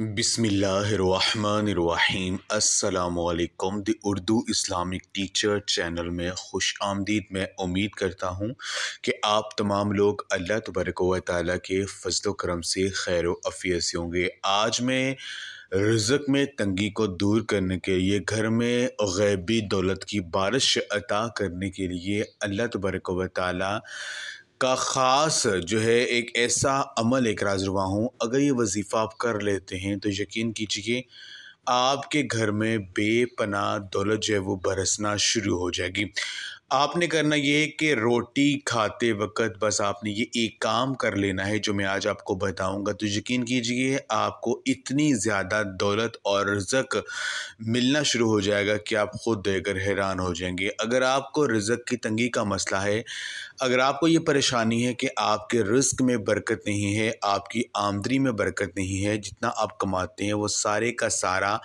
बिसमीम अल्लाम the Urdu Islamic teacher channel में खुश आमदीद मैं उम्मीद करता हूँ कि आप तमाम लोग अल्लाह तबरक व ताली के फजल करम से खैर अफियत होंगे आज मैं रजक में तंगी को दूर करने के लिए घर में गैबी दौलत की बारिश अता करने के लिए अल्लाह तबरक व ताली का ख़ास जो है एक ऐसा अमल एक रुआ हूँ अगर ये वजीफ़ा आप कर लेते हैं तो यकीन कीजिए आपके घर में बेपना दौलत जो है वो बरसना शुरू हो जाएगी आपने करना ये है कि रोटी खाते वक्त बस आपने ये एक काम कर लेना है जो मैं आज आपको बताऊंगा तो यकीन कीजिए आपको इतनी ज़्यादा दौलत और रज़क मिलना शुरू हो जाएगा कि आप ख़ुद देकर हैरान हो जाएंगे अगर आपको रज़क की तंगी का मसला है अगर आपको ये परेशानी है कि आपके रिस्क में बरकत नहीं है आपकी आमदनी में बरकत नहीं है जितना आप कमाते हैं वो सारे का सारा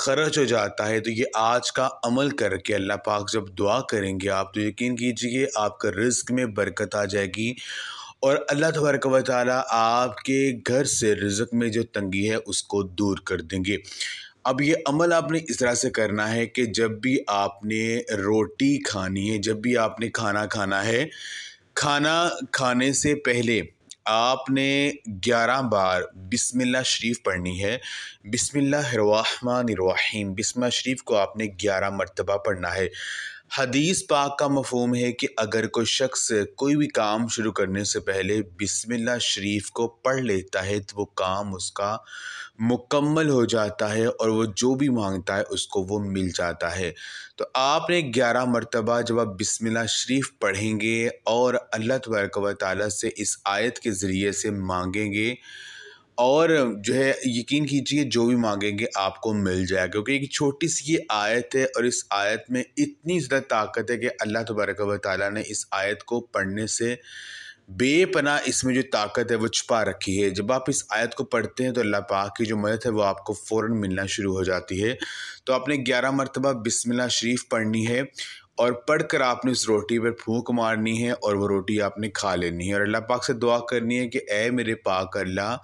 खर्च हो जाता है तो ये आज का अमल करके अल्लाह पाक जब दुआ करेंगे आप तो यकीन कीजिए आपका रिस्क में बरकत आ जाएगी और अल्लाह तबारक व आपके घर से रिज़क में जो तंगी है उसको दूर कर देंगे अब ये अमल आपने इस तरह से करना है कि जब भी आपने रोटी खानी है जब भी आपने खाना खाना है खाना खाने से पहले आपने 11 बार बिस्मिल्लाह शरीफ पढ़नी है बिस्मिल्लाह रहीम बिस्मिल्लाह शरीफ को आपने 11 मरतबा पढ़ना है हदीस पाक का मफहम है कि अगर कोई शख्स कोई भी काम शुरू करने से पहले बिस्मिल्ला शरीफ को पढ़ लेता है तो वो काम उसका मुकम्मल हो जाता है और वो जो भी मांगता है उसको वो मिल जाता है तो आपने ग्यारह मरतबा जब आप बिस्मिल्ला शरीफ पढ़ेंगे और अल्लाह तबरक वाली से इस आयत के ज़रिए से मांगेंगे और जो है यकीन कीजिए जो भी मांगेंगे आपको मिल जाएगा क्योंकि एक छोटी सी ये आयत है और इस आयत में इतनी ज़्यादा ताकत है कि अल्लाह तबारक व ताली ने इस आयत को पढ़ने से बेपना इसमें जो ताकत है वो छुपा रखी है जब आप इस आयत को पढ़ते हैं तो अल्लाह पाक की जो मदद है वो आपको फ़ौर मिलना शुरू हो जाती है तो आपने ग्यारह मरतबा बिसमिल्ला शरीफ पढ़नी है और पढ़कर आपने उस रोटी पर फूंक मारनी है और वो रोटी आपने खा लेनी है और अल्लाह पाक से दुआ करनी है कि ए मेरे पाक अल्लाह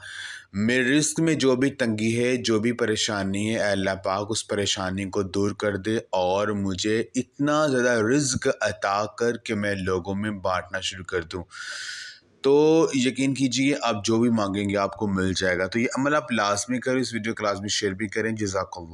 मेरे रिस्क में जो भी तंगी है जो भी परेशानी है अल्लाह पाक उस परेशानी को दूर कर दे और मुझे इतना ज़्यादा रिस्क अता कर कि मैं लोगों में बांटना शुरू कर दूँ तो यकीन कीजिए आप जो भी मांगेंगे आपको मिल जाएगा तो ये अमल आप लाजमी करें इस वीडियो क्लास में शेयर भी करें जजाक